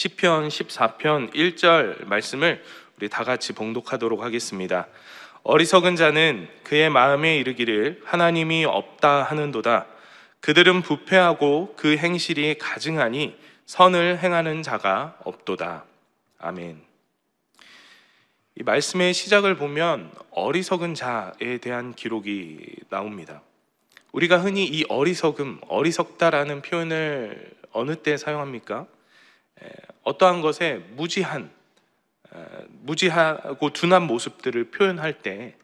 시편 14편 1절 말씀을 우리 다 같이 봉독하도록 하겠습니다. 어리석은 자는 그의 마음에 이르기를 하나님이 없다 하는도다. 그들은 부패하고 그 행실이 가증하니 선을 행하는 자가 없도다. 아멘. 이 말씀의 시작을 보면 어리석은 자에 대한 기록이 나옵니다. 우리가 흔히 이 어리석음, 어리석다라는 표현을 어느 때 사용합니까? 어떠한 것에 무지한 어, 무지하고 둔한 모습들을 표현할 때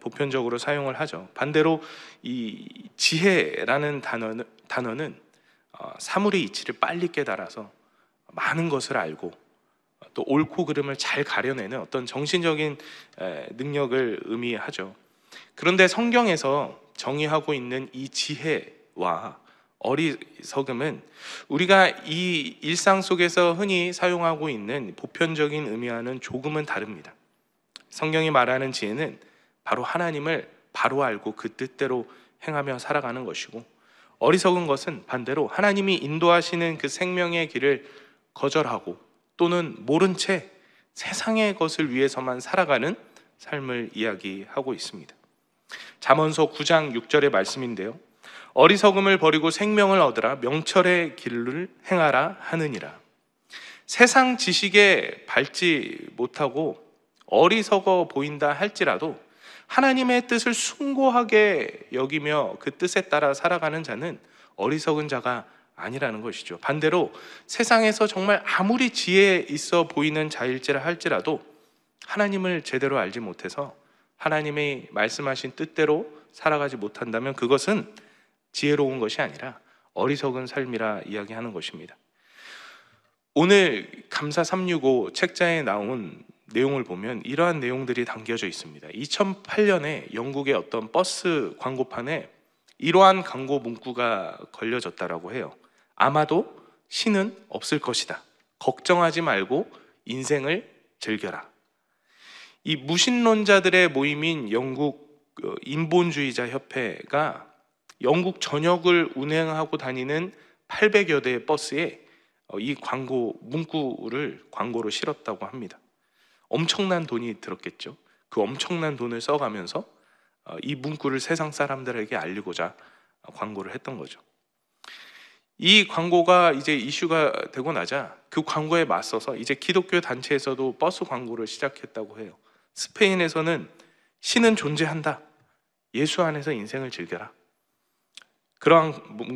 보편적으로 사용을 하죠. 반대로 이 지혜라는 단어는, 단어는 어, 사물의 이치를 빨리 깨달아서 많은 것을 알고 또 옳고 그름을 잘 가려내는 어떤 정신적인 능력을 의미하죠. 그런데 성경에서 정의하고 있는 이 지혜와 어리석음은 우리가 이 일상 속에서 흔히 사용하고 있는 보편적인 의미와는 조금은 다릅니다. 성경이 말하는 지혜는 바로 하나님을 바로 알고 그 뜻대로 행하며 살아가는 것이고 어리석은 것은 반대로 하나님이 인도하시는 그 생명의 길을 거절하고 또는 모른 채 세상의 것을 위해서만 살아가는 삶을 이야기하고 있습니다. 잠언서 9장 6절의 말씀인데요. 어리석음을 버리고 생명을 얻으라 명철의 길을 행하라 하느니라. 세상 지식에 밟지 못하고 어리석어 보인다 할지라도 하나님의 뜻을 숭고하게 여기며 그 뜻에 따라 살아가는 자는 어리석은 자가 아니라는 것이죠. 반대로 세상에서 정말 아무리 지혜 있어 보이는 자일지라 할지라도 하나님을 제대로 알지 못해서 하나님의 말씀하신 뜻대로 살아가지 못한다면 그것은 지혜로운 것이 아니라 어리석은 삶이라 이야기하는 것입니다. 오늘 감사 365 책자에 나온 내용을 보면 이러한 내용들이 담겨져 있습니다. 2008년에 영국의 어떤 버스 광고판에 이러한 광고 문구가 걸려졌다라고 해요. 아마도 신은 없을 것이다. 걱정하지 말고 인생을 즐겨라. 이 무신론자들의 모임인 영국 어, 인본주의자 협회가 영국 전역을 운행하고 다니는 800여 대의 버스에 어, 이 광고 문구를 광고로 실었다고 합니다. 엄청난 돈이 들었겠죠. 그 엄청난 돈을 써가면서 어, 이 문구를 세상 사람들에게 알리고자 어, 광고를 했던 거죠. 이 광고가 이제 이슈가 되고 나자 그 광고에 맞서서 이제 기독교 단체에서도 버스 광고를 시작했다고 해요. 스페인에서는 신은 존재한다. 예수 안에서 인생을 즐겨라. 그러한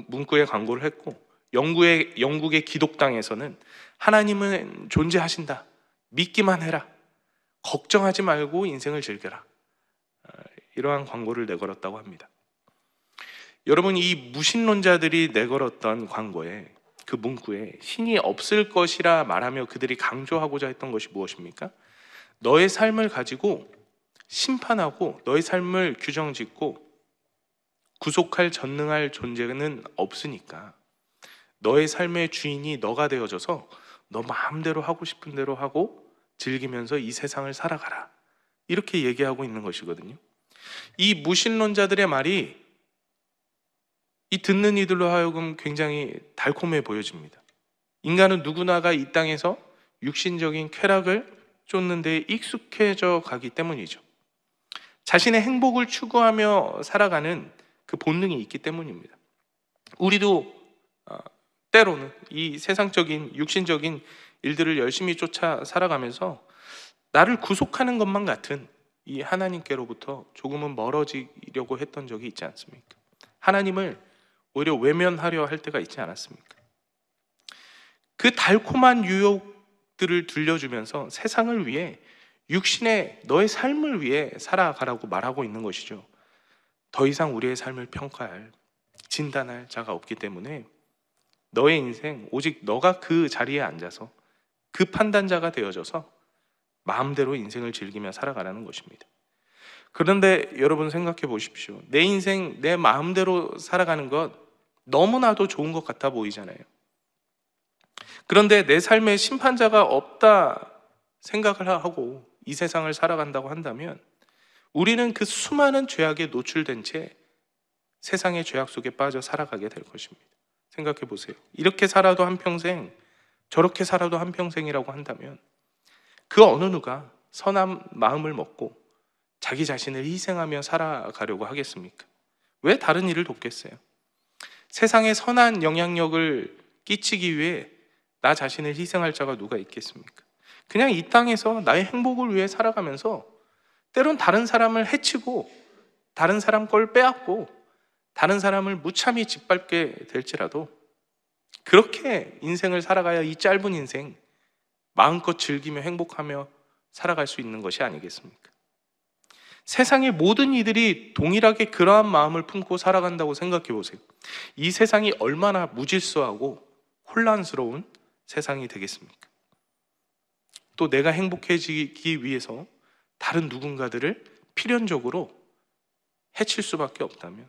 문구의 광고를 했고 영국의, 영국의 기독당에서는 하나님은 존재하신다. 믿기만 해라. 걱정하지 말고 인생을 즐겨라. 어, 이러한 광고를 내걸었다고 합니다. 여러분 이 무신론자들이 내걸었던 광고에 그 문구에 신이 없을 것이라 말하며 그들이 강조하고자 했던 것이 무엇입니까? 너의 삶을 가지고 심판하고 너의 삶을 규정짓고 구속할 전능할 존재는 없으니까 너의 삶의 주인이 너가 되어져서 너 마음대로 하고 싶은 대로 하고 즐기면서 이 세상을 살아가라. 이렇게 얘기하고 있는 것이거든요. 이 무신론자들의 말이 이 듣는 이들로 하여금 굉장히 달콤해 보여집니다. 인간은 누구나가 이 땅에서 육신적인 쾌락을 쫓는 데 익숙해져 가기 때문이죠. 자신의 행복을 추구하며 살아가는 그 본능이 있기 때문입니다. 우리도 어, 때로는 이 세상적인 육신적인 일들을 열심히 쫓아 살아가면서 나를 구속하는 것만 같은 이 하나님께로부터 조금은 멀어지려고 했던 적이 있지 않습니까? 하나님을 오히려 외면하려 할 때가 있지 않았습니까? 그 달콤한 유혹들을 들려주면서 세상을 위해 육신의 너의 삶을 위해 살아가라고 말하고 있는 것이죠. 더 이상 우리의 삶을 평가할 진단할 자가 없기 때문에 너의 인생 오직 너가 그 자리에 앉아서 그 판단자가 되어져서 마음대로 인생을 즐기며 살아가라는 것입니다. 그런데 여러분 생각해 보십시오. 내 인생 내 마음대로 살아가는 것 너무나도 좋은 것 같아 보이잖아요. 그런데 내 삶에 심판자가 없다 생각을 하고 이 세상을 살아간다고 한다면 우리는 그 수많은 죄악에 노출된 채 세상의 죄악 속에 빠져 살아가게 될 것입니다. 생각해 보세요. 이렇게 살아도 한평생, 저렇게 살아도 한평생이라고 한다면 그 어느 누가 선한 마음을 먹고 자기 자신을 희생하며 살아가려고 하겠습니까? 왜 다른 일을 돕겠어요? 세상에 선한 영향력을 끼치기 위해 나 자신을 희생할 자가 누가 있겠습니까? 그냥 이 땅에서 나의 행복을 위해 살아가면서 때론 다른 사람을 해치고 다른 사람 걸 빼앗고 다른 사람을 무참히 짓밟게 될지라도 그렇게 인생을 살아가야 이 짧은 인생 마음껏 즐기며 행복하며 살아갈 수 있는 것이 아니겠습니까? 세상의 모든 이들이 동일하게 그러한 마음을 품고 살아간다고 생각해 보세요. 이 세상이 얼마나 무질서하고 혼란스러운 세상이 되겠습니까? 또 내가 행복해지기 위해서 다른 누군가들을 필연적으로 해칠 수밖에 없다면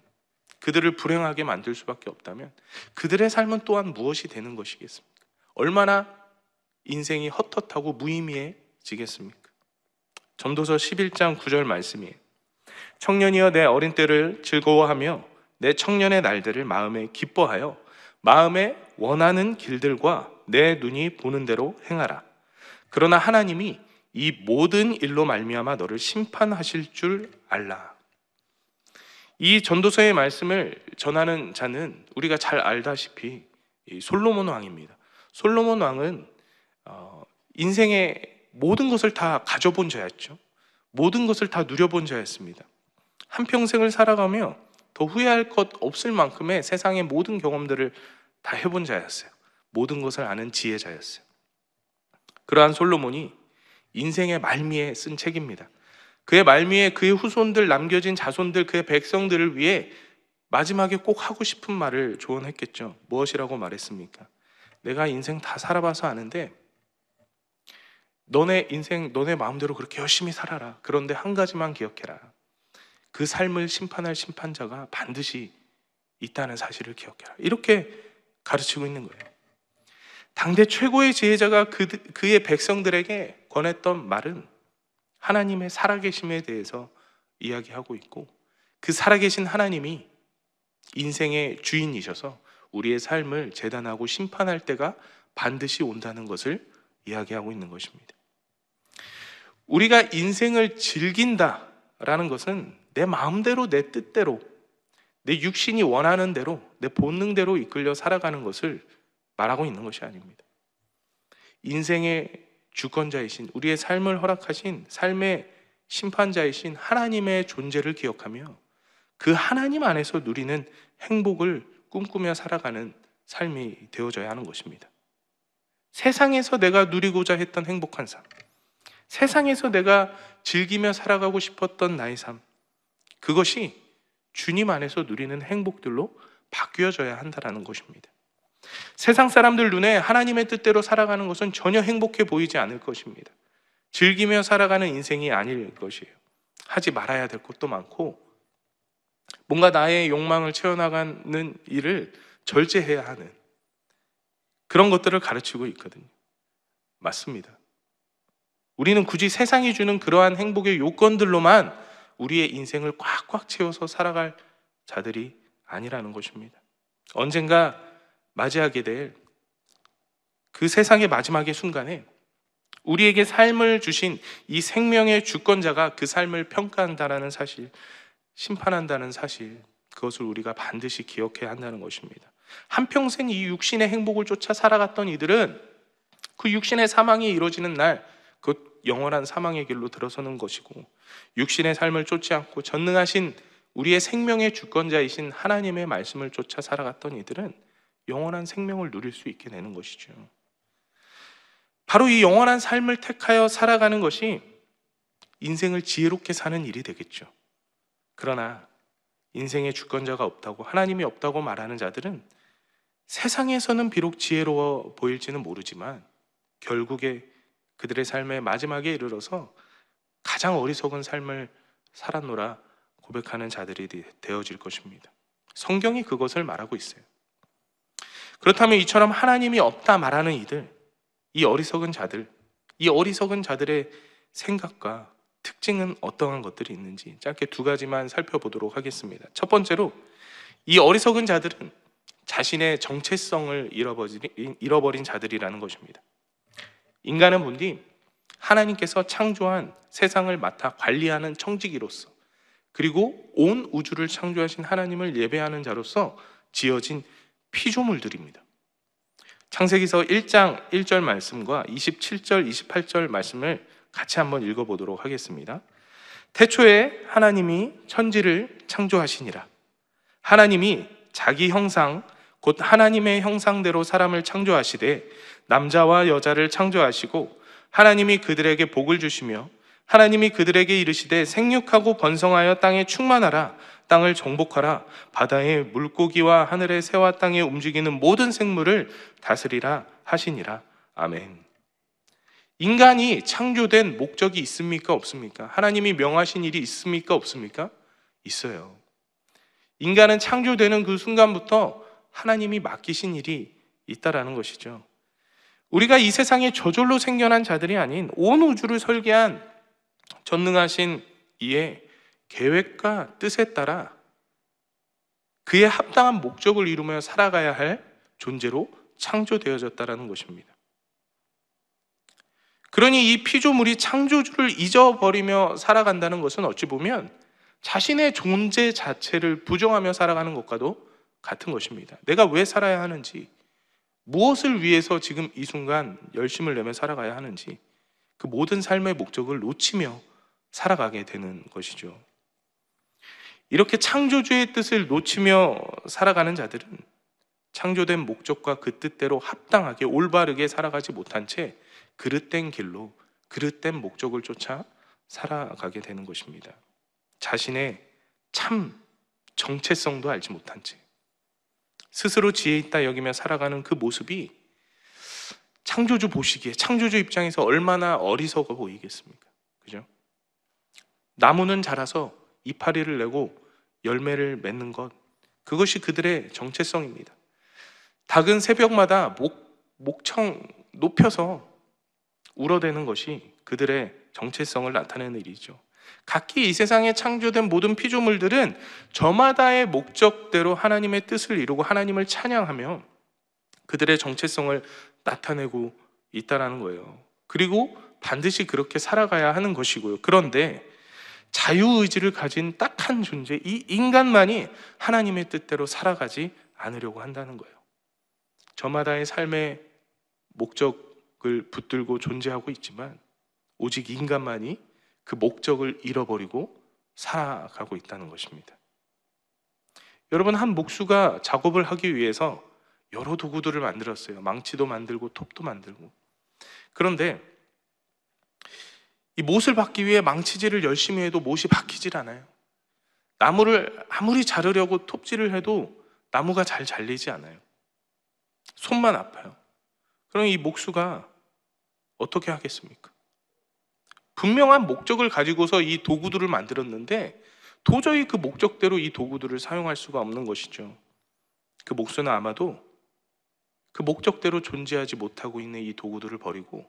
그들을 불행하게 만들 수밖에 없다면 그들의 삶은 또한 무엇이 되는 것이겠습니까? 얼마나 인생이 헛헛하고 무의미해지겠습니까? 전도서 11장 9절 말씀이에요. 청년이여 내 어린 때를 즐거워하며 내 청년의 날들을 마음에 기뻐하여 마음에 원하는 길들과 내 눈이 보는 대로 행하라. 그러나 하나님이 이 모든 일로 말미암아 너를 심판하실 줄 알라. 이 전도서의 말씀을 전하는 자는 우리가 잘 알다시피 솔로몬 왕입니다. 솔로몬 왕은 어, 인생의 모든 것을 다 가져본 자였죠. 모든 것을 다 누려본 자였습니다. 한 평생을 살아가며 더 후회할 것 없을 만큼의 세상의 모든 경험들을 다 해본 자였어요. 모든 것을 아는 지혜자였어요. 그러한 솔로몬이 인생의 말미에 쓴 책입니다. 그의 말미에 그의 후손들 남겨진 자손들 그의 백성들을 위해 마지막에 꼭 하고 싶은 말을 조언했겠죠. 무엇이라고 말했습니까? 내가 인생 다 살아봐서 아는데 너네 인생 너네 마음대로 그렇게 열심히 살아라. 그런데 한 가지만 기억해라. 그 삶을 심판할 심판자가 반드시 있다는 사실을 기억해라. 이렇게 가르치고 있는 거예요. 당대 최고의 지혜자가 그, 그의 백성들에게 권했던 말은 하나님의 살아계심에 대해서 이야기하고 있고 그 살아계신 하나님이 인생의 주인이셔서 우리의 삶을 재단하고 심판할 때가 반드시 온다는 것을 이야기하고 있는 것입니다. 우리가 인생을 즐긴다라는 것은 내 마음대로 내 뜻대로 내 육신이 원하는 대로 내 본능대로 이끌려 살아가는 것을 말하고 있는 것이 아닙니다. 인생의 주권자이신 우리의 삶을 허락하신 삶의 심판자이신 하나님의 존재를 기억하며 그 하나님 안에서 누리는 행복을 꿈꾸며 살아가는 삶이 되어져야 하는 것입니다. 세상에서 내가 누리고자 했던 행복한 삶, 세상에서 내가 즐기며 살아가고 싶었던 나의 삶, 그것이 주님 안에서 누리는 행복들로 바뀌어져야 한다라는 것입니다. 세상 사람들 눈에 하나님의 뜻대로 살아가는 것은 전혀 행복해 보이지 않을 것입니다. 즐기며 살아가는 인생이 아닐 것이에요. 하지 말아야 될 것도 많고 뭔가 나의 욕망을 채워나가는 일을 절제해야 하는 그런 것들을 가르치고 있거든요. 맞습니다. 우리는 굳이 세상이 주는 그러한 행복의 요건들로만 우리의 인생을 꽉꽉 채워서 살아갈 자들이 아니라는 것입니다. 언젠가 맞이하게 될 그 세상의 마지막의 순간에 우리에게 삶을 주신 이 생명의 주권자가 그 삶을 평가한다라는 사실, 심판한다는 사실, 그것을 우리가 반드시 기억해야 한다는 것입니다. 한평생 이 육신의 행복을 쫓아 살아갔던 이들은 그 육신의 사망이 이루어지는 날, 그 영원한 사망의 길로 들어서는 것이고, 육신의 삶을 쫓지 않고 전능하신 우리의 생명의 주권자이신 하나님의 말씀을 쫓아 살아갔던 이들은 영원한 생명을 누릴 수 있게 되는 것이죠. 바로 이 영원한 삶을 택하여 살아가는 것이 인생을 지혜롭게 사는 일이 되겠죠. 그러나 인생의 주권자가 없다고 하나님이 없다고 말하는 자들은 세상에서는 비록 지혜로워 보일지는 모르지만 결국에 그들의 삶의 마지막에 이르러서 가장 어리석은 삶을 살았노라 고백하는 자들이 되어질 것입니다. 성경이 그것을 말하고 있어요. 그렇다면 이처럼 하나님이 없다 말하는 이들, 이 어리석은 자들, 이 어리석은 자들의 생각과 특징은 어떠한 것들이 있는지 짧게 두 가지만 살펴보도록 하겠습니다. 첫 번째로 이 어리석은 자들은 자신의 정체성을 잃어버린, 잃어버린 자들이라는 것입니다. 인간은 본디 하나님께서 창조한 세상을 맡아 관리하는 청지기로서 그리고 온 우주를 창조하신 하나님을 예배하는 자로서 지어진 피조물들입니다. 창세기서 1장 1절 말씀과 27절 28절 말씀을 같이 한번 읽어 보도록 하겠습니다. 태초에 하나님이 천지를 창조하시니라. 하나님이 자기 형상 곧 하나님의 형상대로 사람을 창조하시되 남자와 여자를 창조하시고 하나님이 그들에게 복을 주시며 하나님이 그들에게 이르시되 생육하고 번성하여 땅에 충만하라 땅을 정복하라 바다의 물고기와 하늘의 새와 땅에 움직이는 모든 생물을 다스리라 하시니라 아멘. 인간이 창조된 목적이 있습니까 없습니까? 하나님이 명하신 일이 있습니까 없습니까? 있어요. 인간은 창조되는 그 순간부터 하나님이 맡기신 일이 있다라는 것이죠. 우리가 이 세상에 저절로 생겨난 자들이 아닌 온 우주를 설계한 전능하신 이에 계획과 뜻에 따라 그의 합당한 목적을 이루며 살아가야 할 존재로 창조되어졌다라는 것입니다. 그러니 이 피조물이 창조주를 잊어버리며 살아간다는 것은 어찌 보면 자신의 존재 자체를 부정하며 살아가는 것과도 같은 것입니다. 내가 왜 살아야 하는지, 무엇을 위해서 지금 이 순간 열심을 내며 살아가야 하는지, 그 모든 삶의 목적을 놓치며 살아가게 되는 것이죠. 이렇게 창조주의 뜻을 놓치며 살아가는 자들은 창조된 목적과 그 뜻대로 합당하게 올바르게 살아가지 못한 채 그릇된 길로 그릇된 목적을 쫓아 살아가게 되는 것입니다. 자신의 참 정체성도 알지 못한 채 스스로 지혜 있다 여기며 살아가는 그 모습이 창조주 보시기에 창조주 입장에서 얼마나 어리석어 보이겠습니까? 그죠? 나무는 자라서 이파리를 내고 열매를 맺는 것 그것이 그들의 정체성입니다. 닭은 새벽마다 목 목청 높여서 울어대는 것이 그들의 정체성을 나타내는 일이죠. 각기 이 세상에 창조된 모든 피조물들은 저마다의 목적대로 하나님의 뜻을 이루고 하나님을 찬양하며 그들의 정체성을 나타내고 있다라는 거예요. 그리고 반드시 그렇게 살아가야 하는 것이고요. 그런데 자유의지를 가진 딱 한 존재, 이 인간만이 하나님의 뜻대로 살아가지 않으려고 한다는 거예요. 저마다의 삶의 목적을 붙들고 존재하고 있지만 오직 인간만이 그 목적을 잃어버리고 살아가고 있다는 것입니다. 여러분, 한 목수가 작업을 하기 위해서 여러 도구들을 만들었어요. 망치도 만들고 톱도 만들고. 그런데 이 못을 박기 위해 망치질을 열심히 해도 못이 박히질 않아요. 나무를 아무리 자르려고 톱질을 해도 나무가 잘 잘리지 않아요. 손만 아파요. 그럼 이 목수가 어떻게 하겠습니까? 분명한 목적을 가지고서 이 도구들을 만들었는데 도저히 그 목적대로 이 도구들을 사용할 수가 없는 것이죠. 그 목수는 아마도 그 목적대로 존재하지 못하고 있는 이 도구들을 버리고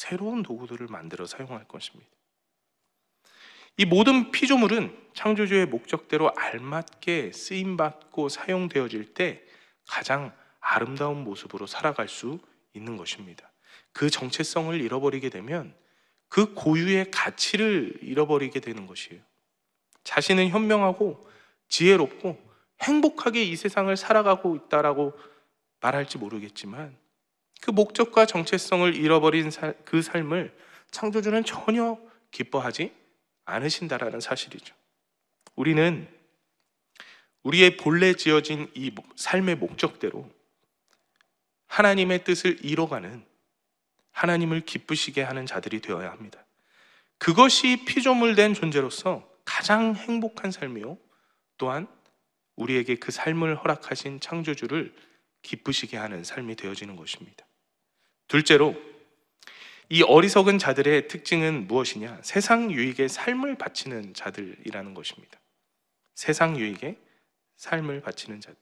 새로운 도구들을 만들어 사용할 것입니다. 이 모든 피조물은 창조주의 목적대로 알맞게 쓰임받고 사용되어질 때 가장 아름다운 모습으로 살아갈 수 있는 것입니다. 그 정체성을 잃어버리게 되면 그 고유의 가치를 잃어버리게 되는 것이에요. 자신은 현명하고 지혜롭고 행복하게 이 세상을 살아가고 있다라고 말할지 모르겠지만 그 목적과 정체성을 잃어버린 사, 그 삶을 창조주는 전혀 기뻐하지 않으신다라는 사실이죠. 우리는 우리의 본래 지어진 이 삶의 목적대로 하나님의 뜻을 이뤄가는 하나님을 기쁘시게 하는 자들이 되어야 합니다. 그것이 피조물된 존재로서 가장 행복한 삶이요. 또한 우리에게 그 삶을 허락하신 창조주를 기쁘시게 하는 삶이 되어지는 것입니다. 둘째로 이 어리석은 자들의 특징은 무엇이냐? 세상 유익에 삶을 바치는 자들이라는 것입니다. 세상 유익에 삶을 바치는 자들.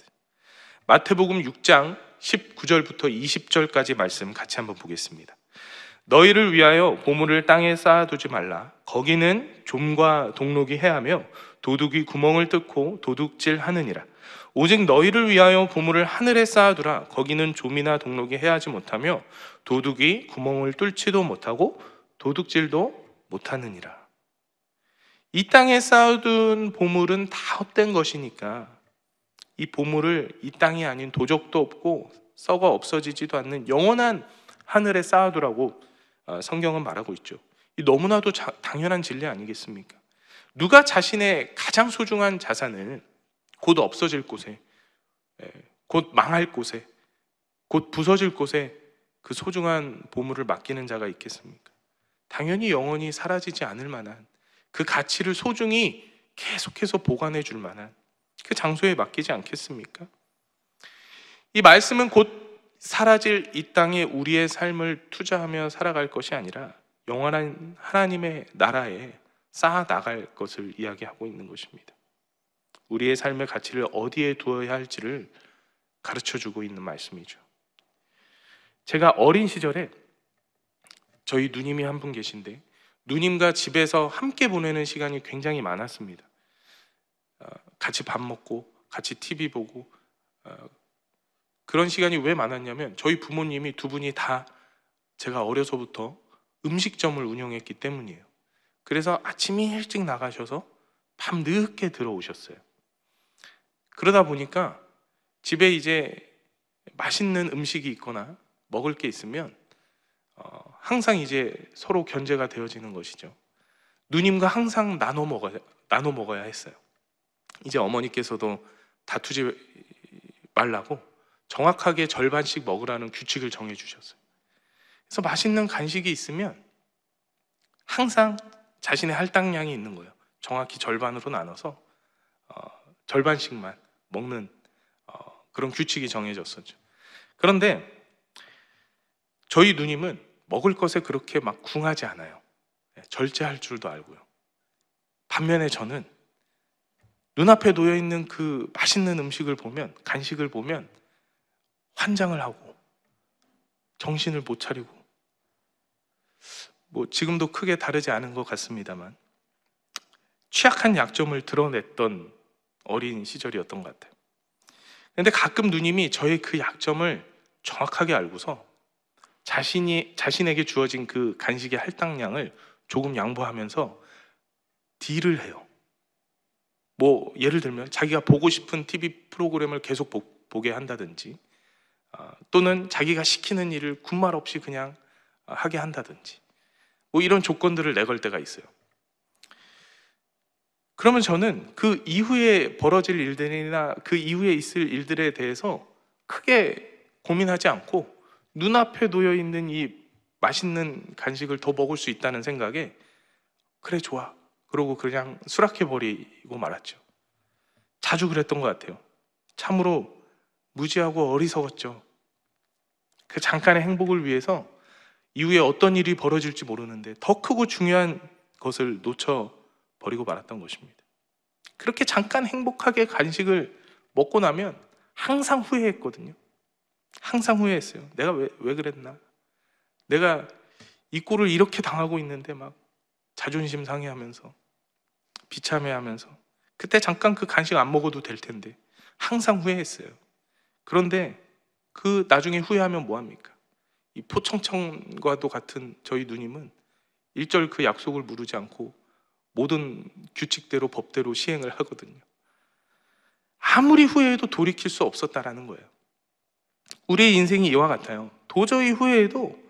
마태복음 6장 19절부터 20절까지 말씀 같이 한번 보겠습니다. 너희를 위하여 보물을 땅에 쌓아두지 말라. 거기는 좀과 동록이 해하며 도둑이 구멍을 뜯고 도둑질 하느니라. 오직 너희를 위하여 보물을 하늘에 쌓아두라. 거기는 조미나 동록이 해하지 못하며 도둑이 구멍을 뚫지도 못하고 도둑질도 못하느니라. 이 땅에 쌓아둔 보물은 다 헛된 것이니까 이 보물을 이 땅이 아닌 도적도 없고 썩어 없어지지도 않는 영원한 하늘에 쌓아두라고 어, 성경은 말하고 있죠. 너무나도 당연한 진리 아니겠습니까? 누가 자신의 가장 소중한 자산을 곧 없어질 곳에, 예, 곧 망할 곳에, 곧 부서질 곳에 그 소중한 보물을 맡기는 자가 있겠습니까? 당연히 영원히 사라지지 않을 만한 그 가치를 소중히 계속해서 보관해 줄 만한 그 장소에 맡기지 않겠습니까? 이 말씀은 곧 사라질 이 땅에 우리의 삶을 투자하며 살아갈 것이 아니라 영원한 하나님의 나라에 쌓아 나갈 것을 이야기하고 있는 것입니다. 우리의 삶의 가치를 어디에 두어야 할지를 가르쳐 주고 있는 말씀이죠. 제가 어린 시절에 저희 누님이 한 분 계신데 누님과 집에서 함께 보내는 시간이 굉장히 많았습니다. 어, 같이 밥 먹고 같이 TV 보고 어, 그런 시간이 왜 많았냐면 저희 부모님이 두 분이 다 제가 어려서부터 음식점을 운영했기 때문이에요. 그래서 아침이 일찍 나가셔서 밤 늦게 들어오셨어요. 그러다 보니까 집에 이제 맛있는 음식이 있거나 먹을 게 있으면 어, 항상 이제 서로 견제가 되어지는 것이죠. 누님과 항상 나눠 먹어야 나눠 먹어야 했어요. 이제 어머니께서도 다투지 말라고 정확하게 절반씩 먹으라는 규칙을 정해 주셨어요. 그래서 맛있는 간식이 있으면 항상 자신의 할당량이 있는 거예요. 정확히 절반으로 나눠서 어, 절반씩만 먹는 어, 그런 규칙이 정해졌었죠. 그런데 저희 누님은 먹을 것에 그렇게 막 궁하지 않아요. 예, 절제할 줄도 알고요. 반면에 저는 눈앞에 놓여 있는 그 맛있는 음식을 보면 간식을 보면 환장을 하고 정신을 못 차리고 뭐 지금도 크게 다르지 않은 것 같습니다만 취약한 약점을 드러냈던 어린 시절이었던 것 같아요. 근데 가끔 누님이 저의 그 약점을 정확하게 알고서 자신이 자신에게 주어진 그 간식의 할당량을 조금 양보하면서 딜을 해요. 뭐 예를 들면 자기가 보고 싶은 TV 프로그램을 계속 보, 게 한다든지 어, 또는 자기가 시키는 일을 군말 없이 그냥 하게 한다든지 뭐 이런 조건들을 내걸 때가 있어요. 그러면 저는 그 이후에 벌어질 일들이나 그 이후에 있을 일들에 대해서 크게 고민하지 않고 눈앞에 놓여 있는 이 맛있는 간식을 더 먹을 수 있다는 생각에 그래 좋아 그러고 그냥 수락해 버리고 말았죠. 자주 그랬던 것 같아요. 참으로 무지하고 어리석었죠. 그 잠깐의 행복을 위해서 이후에 어떤 일이 벌어질지 모르는데 더 크고 중요한 것을 놓쳐 버리고 말았던 것입니다. 그렇게 잠깐 행복하게 간식을 먹고 나면 항상 후회했거든요. 항상 후회했어요. 내가 왜, 왜 그랬나? 내가 이 꼴을 이렇게 당하고 있는데 막 자존심 상해하면서 비참해하면서 그때 잠깐 그 간식 안 먹어도 될 텐데 항상 후회했어요. 그런데 그 나중에 후회하면 뭐 합니까? 이 포청청과도 같은 저희 누님은 일절 그 약속을 무르지 않고 모든 규칙대로 법대로 시행을 하거든요. 아무리 후회해도 돌이킬 수 없었다라는 거예요. 우리의 인생이 이와 같아요. 도저히 후회해도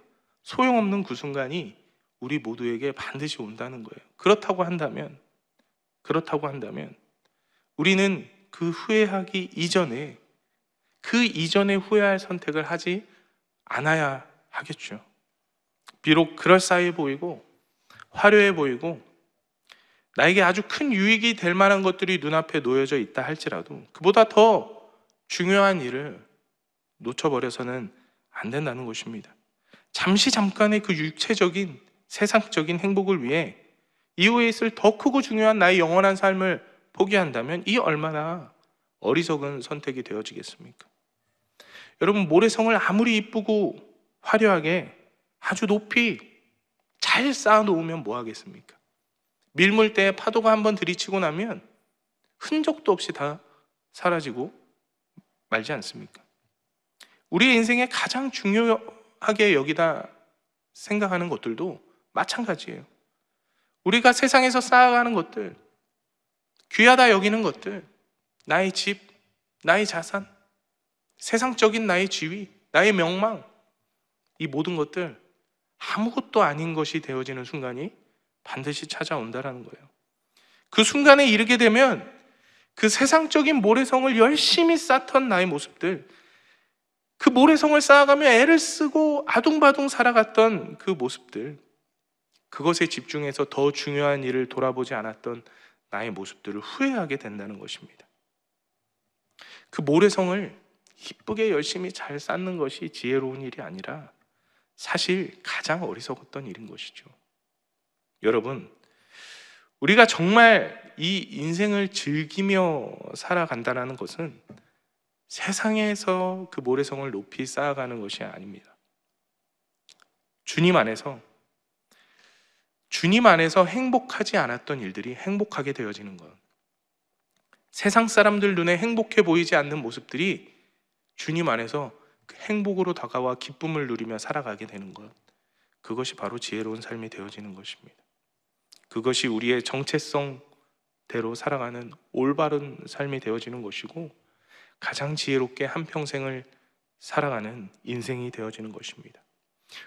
소용없는 그 순간이 우리 모두에게 반드시 온다는 거예요. 그렇다고 한다면, 그렇다고 한다면, 우리는 그 후회하기 이전에, 그 이전에 후회할 선택을 하지 않아야 하겠죠. 비록 그럴싸해 보이고, 화려해 보이고, 나에게 아주 큰 유익이 될 만한 것들이 눈앞에 놓여져 있다 할지라도 그보다 더 중요한 일을 놓쳐버려서는 안 된다는 것입니다. 잠시 잠깐의 그 육체적인 세상적인 행복을 위해 이후에 있을 더 크고 중요한 나의 영원한 삶을 포기한다면 이 얼마나 어리석은 선택이 되어지겠습니까? 여러분 모래성을 아무리 이쁘고 화려하게 아주 높이 잘 쌓아 놓으면 뭐 하겠습니까? 밀물때 파도가 한 번 들이치고 나면 흔적도 없이 다 사라지고 말지 않습니까? 우리의 인생에 가장 중요하게 여기다 생각하는 것들도 마찬가지예요. 우리가 세상에서 쌓아가는 것들, 귀하다 여기는 것들, 나의 집, 나의 자산, 세상적인 나의 지위, 나의 명망, 이 모든 것들 아무것도 아닌 것이 되어지는 순간이 반드시 찾아온다라는 거예요. 그 순간에 이르게 되면 그 세상적인 모래성을 열심히 쌓던 나의 모습들, 그 모래성을 쌓아가며 애를 쓰고 아둥바둥 살아갔던 그 모습들, 그것에 집중해서 더 중요한 일을 돌아보지 않았던 나의 모습들을 후회하게 된다는 것입니다. 그 모래성을 기쁘게 열심히 잘 쌓는 것이 지혜로운 일이 아니라 사실 가장 어리석었던 일인 것이죠. 여러분, 우리가 정말 이 인생을 즐기며 살아간다는 것은 세상에서 그 모래성을 높이 쌓아가는 것이 아닙니다. 주님 안에서 주님 안에서 행복하지 않았던 일들이 행복하게 되어지는 것. 세상 사람들 눈에 행복해 보이지 않는 모습들이 주님 안에서 그 행복으로 다가와 기쁨을 누리며 살아가게 되는 것. 그것이 바로 지혜로운 삶이 되어지는 것입니다. 그것이 우리의 정체성대로 살아가는 올바른 삶이 되어지는 것이고 가장 지혜롭게 한평생을 살아가는 인생이 되어지는 것입니다.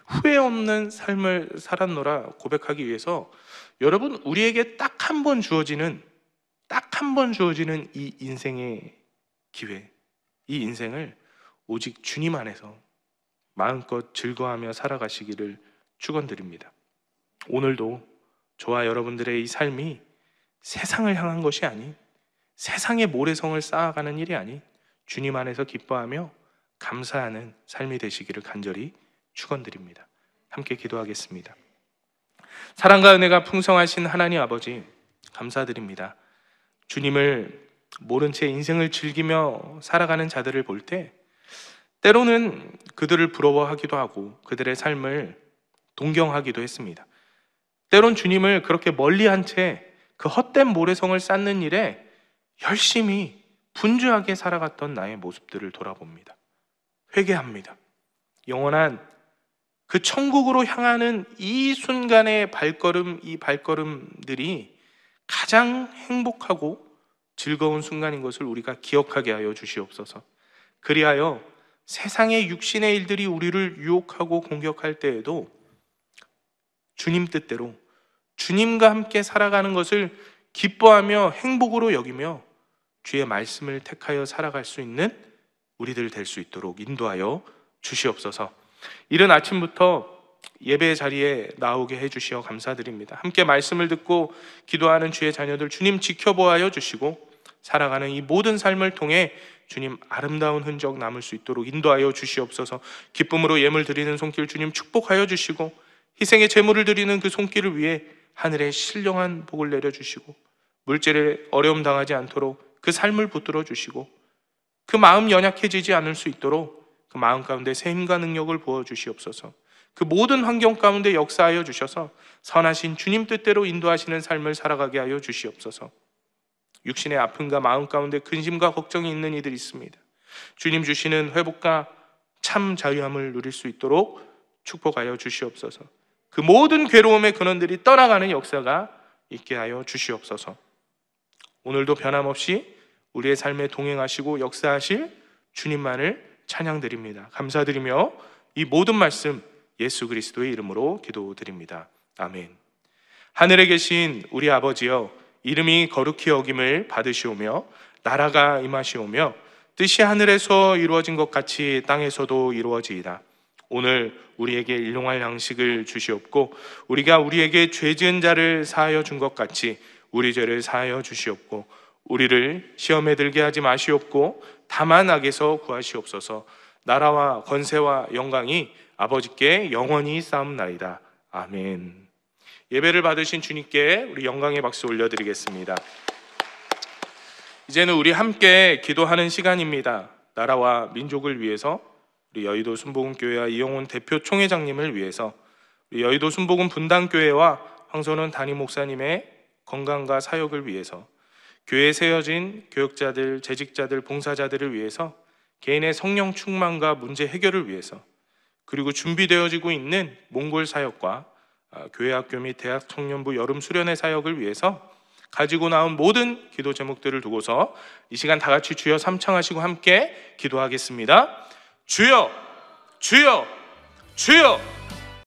후회 없는 삶을 살았노라 고백하기 위해서 여러분 우리에게 딱 한 번 주어지는 딱 한 번 주어지는 이 인생의 기회 이 인생을 오직 주님 안에서 마음껏 즐거워하며 살아가시기를 축원드립니다. 오늘도 저와 여러분들의 이 삶이 세상을 향한 것이 아닌 세상의 모래성을 쌓아가는 일이 아닌 주님 안에서 기뻐하며 감사하는 삶이 되시기를 간절히 축원드립니다. 함께 기도하겠습니다. 사랑과 은혜가 풍성하신 하나님 아버지 감사드립니다. 주님을 모른 채 인생을 즐기며 살아가는 자들을 볼 때 때로는 그들을 부러워하기도 하고 그들의 삶을 동경하기도 했습니다. 때론 주님을 그렇게 멀리 한채 그 헛된 모래성을 쌓는 일에 열심히 분주하게 살아갔던 나의 모습들을 돌아봅니다. 회개합니다. 영원한 그 천국으로 향하는 이 순간의 발걸음, 이 발걸음들이 가장 행복하고 즐거운 순간인 것을 우리가 기억하게 하여 주시옵소서. 그리하여 세상의 육신의 일들이 우리를 유혹하고 공격할 때에도 주님 뜻대로 주님과 함께 살아가는 것을 기뻐하며 행복으로 여기며 주의 말씀을 택하여 살아갈 수 있는 우리들 될 수 있도록 인도하여 주시옵소서. 이른 아침부터 예배 자리에 나오게 해 주시어 감사드립니다. 함께 말씀을 듣고 기도하는 주의 자녀들 주님 지켜보아여 주시고 살아가는 이 모든 삶을 통해 주님 아름다운 흔적 남을 수 있도록 인도하여 주시옵소서. 기쁨으로 예물 드리는 손길 주님 축복하여 주시고 희생의 제물을 드리는 그 손길을 위해 하늘에 신령한 복을 내려주시고 물질에 어려움 당하지 않도록 그 삶을 붙들어 주시고 그 마음 연약해지지 않을 수 있도록 그 마음 가운데 새 힘과 능력을 부어 주시옵소서. 그 모든 환경 가운데 역사하여 주셔서 선하신 주님 뜻대로 인도하시는 삶을 살아가게 하여 주시옵소서. 육신의 아픔과 마음 가운데 근심과 걱정이 있는 이들 있습니다. 주님 주시는 회복과 참 자유함을 누릴 수 있도록 축복하여 주시옵소서. 그 모든 괴로움의 근원들이 떠나가는 역사가 있게 하여 주시옵소서. 오늘도 변함없이 우리의 삶에 동행하시고 역사하실 주님만을 찬양드립니다. 감사드리며 이 모든 말씀 예수 그리스도의 이름으로 기도드립니다. 아멘. 하늘에 계신 우리 아버지여 이름이 거룩히 여김을 받으시오며 나라가 임하시오며 뜻이 하늘에서 이루어진 것 같이 땅에서도 이루어지이다. 오늘 우리에게 일용할 양식을 주시옵고 우리가 우리에게 죄 지은 자를 사하여 준 것 같이 우리 죄를 사하여 주시옵고 우리를 시험에 들게 하지 마시옵고 다만 악에서 구하시옵소서 나라와 권세와 영광이 아버지께 영원히 쌓음나이다 아멘 예배를 받으신 주님께 우리 영광의 박수 올려드리겠습니다 이제는 우리 함께 기도하는 시간입니다 나라와 민족을 위해서 우리 여의도 순복음교회와 이영훈 대표 총회장님을 위해서 우리 여의도 순복음 분당교회와 황선원 담임 목사님의 건강과 사역을 위해서 교회에 세워진 교역자들, 재직자들, 봉사자들을 위해서 개인의 성령 충만과 문제 해결을 위해서 그리고 준비되어지고 있는 몽골 사역과 아, 교회 학교 및 대학 청년부 여름 수련회 사역을 위해서 가지고 나온 모든 기도 제목들을 두고서 이 시간 다 같이 주여 삼창하시고 함께 기도하겠습니다. 주여 주여 주여